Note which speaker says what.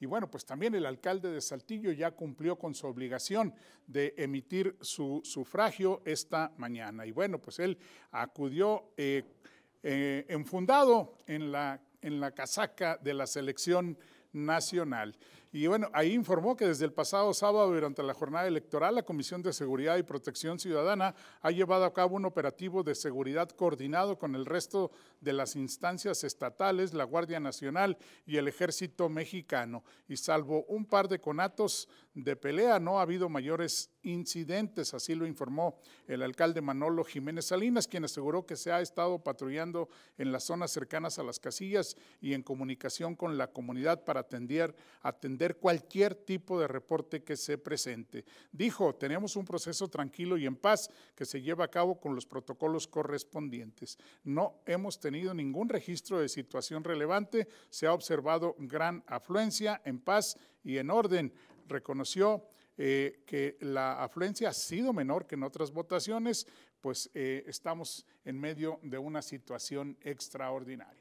Speaker 1: Y bueno, pues también el alcalde de Saltillo ya cumplió con su obligación de emitir su sufragio esta mañana. Y bueno, pues él acudió eh, eh, enfundado en la, en la casaca de la selección nacional. Y bueno, ahí informó que desde el pasado sábado, durante la jornada electoral, la Comisión de Seguridad y Protección Ciudadana ha llevado a cabo un operativo de seguridad coordinado con el resto de las instancias estatales, la Guardia Nacional y el Ejército Mexicano. Y salvo un par de conatos de pelea, no ha habido mayores incidentes, así lo informó el alcalde Manolo Jiménez Salinas, quien aseguró que se ha estado patrullando en las zonas cercanas a las casillas y en comunicación con la comunidad para atender, cualquier tipo de reporte que se presente. Dijo, tenemos un proceso tranquilo y en paz que se lleva a cabo con los protocolos correspondientes. No hemos tenido ningún registro de situación relevante, se ha observado gran afluencia en paz y en orden. Reconoció eh, que la afluencia ha sido menor que en otras votaciones, pues eh, estamos en medio de una situación extraordinaria.